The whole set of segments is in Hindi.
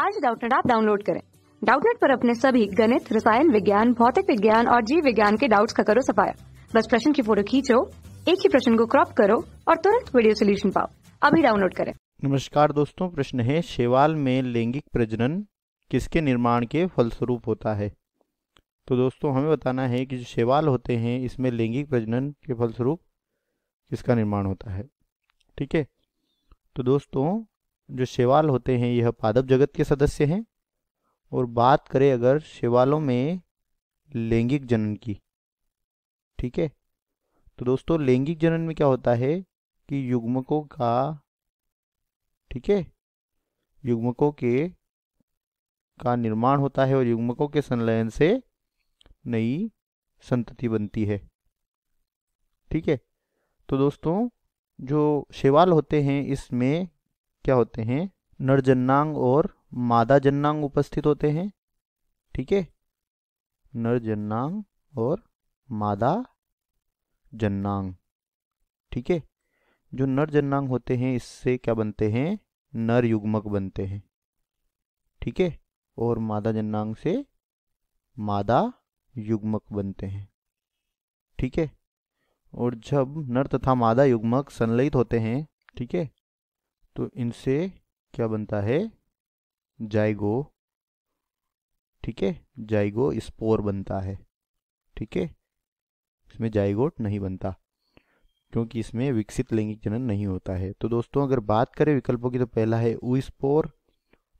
आज डाउटनेट आप डाउनलोड करें डाउटनेट पर अपने सभी गणित रसायन विज्ञान भौतिक विज्ञान और जीव विज्ञान के डाउट्स का करो सफाया बस प्रश्न की फोटो खींचो एक ही प्रश्न को क्रॉप करो और तुरंत वीडियो सोल्यूशन पाओ अभी डाउनलोड करें नमस्कार दोस्तों प्रश्न है शेवाल में लैंगिक प्रजनन किसके निर्माण के फलस्वरूप होता है तो दोस्तों हमें बताना है कि जो शेवाल होते हैं इसमें लैंगिक प्रजनन के फलस्वरूप किसका निर्माण होता है ठीक है तो दोस्तों जो शेवाल होते हैं यह पादप जगत के सदस्य हैं और बात करें अगर शेवालों में लैंगिक जनन की ठीक है तो दोस्तों लैंगिक जनन में क्या होता है कि युग्मकों का ठीक है युग्मकों के का निर्माण होता है और युग्मकों के संलयन से नई संतति बनती है ठीक है तो दोस्तों जो शेवाल होते हैं इसमें क्या होते हैं नर जन्नांग और मादा जन्नांग उपस्थित होते हैं ठीक है नर जन्नांग और मादा जन्नांग ठीक है जो नर जन्नांग होते हैं इससे क्या बनते हैं नर युग्मक बनते हैं ठीक है और मादा जन्नांग से मादा युग्मक बनते हैं ठीक है और जब नर तथा मादा युग्मक संलयित होते हैं ठीक है तो इनसे क्या बनता है जाइगो ठीक है जाइगो स्पोर बनता है ठीक है इसमें जाइगोट नहीं बनता क्योंकि इसमें विकसित लैंगिक जनन नहीं होता है तो दोस्तों अगर बात करें विकल्पों की तो पहला है ऊ स्पोर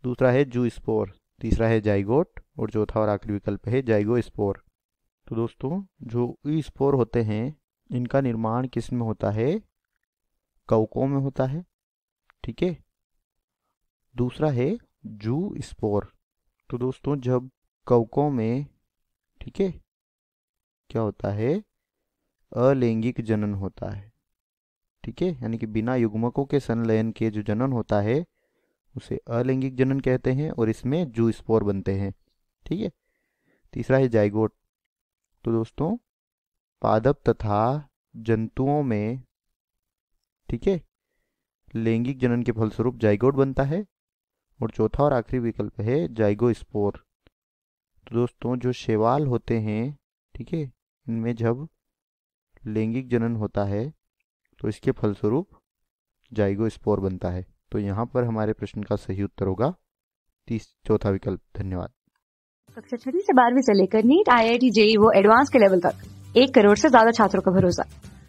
दूसरा है जू स्पोर तीसरा है जाइगोट और चौथा और आखिरी विकल्प है जाइगो स्पोर तो दोस्तों जो ई स्पोर होते हैं इनका निर्माण किस में होता है कवकों में होता है ठीक है दूसरा है जू स्पोर तो दोस्तों जब कवकों में ठीक है क्या होता है अलैंगिक जनन होता है ठीक है यानी कि बिना युग्मकों के संलयन के जो जनन होता है उसे अलैंगिक जनन कहते हैं और इसमें जू स्पोर बनते हैं ठीक है तीसरा है जाइगोट तो दोस्तों पादप तथा जंतुओं में ठीक है लैंगिक जनन के फलस्वरूप जाइगोड बनता है और चौथा और आखिरी विकल्प है जाइगोस्पोर तो दोस्तों जो शेवाल होते हैं ठीक है इनमें जब लैंगिक जनन होता है तो इसके फलस्वरूप जाइगोस्पोर बनता है तो यहाँ पर हमारे प्रश्न का सही उत्तर होगा तीस चौथा विकल्प धन्यवाद कक्षा छठी से बारहवीं से लेकर NEET I I T JEE वो एडवांस के लेवल तक एक करोड़ से ज्यादा छात्रों का भरोसा